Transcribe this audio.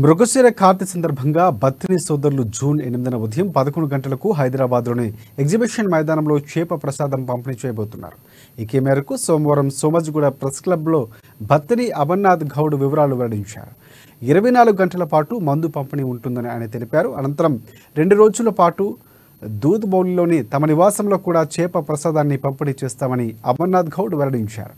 మృగశిర కార్తి సందర్భంగా బత్తిని సోదరులు జూన్ ఎనిమిదిన ఉదయం పదకొండు గంటలకు హైదరాబాద్లోని ఎగ్జిబిషన్ మైదానంలో చేప ప్రసాదం పంపిణీ చేయబోతున్నారు ఇకే మేరకు సోమవారం సోమజ్గూడ ప్రెస్ క్లబ్లో బత్తిని అమర్నాథ్ గౌడ్ వివరాలు వెల్లడించారు ఇరవై నాలుగు గంటల పాటు మందు పంపిణీ ఉంటుందని ఆయన తెలిపారు అనంతరం రెండు రోజుల పాటు దూద్ బౌలిలోని తమ నివాసంలో కూడా చేప ప్రసాదాన్ని పంపిణీ చేస్తామని అమర్నాథ్ గౌడ్ వెల్లడించారు